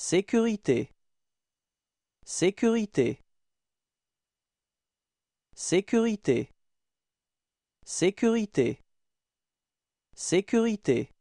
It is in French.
Sécurité Sécurité Sécurité Sécurité Sécurité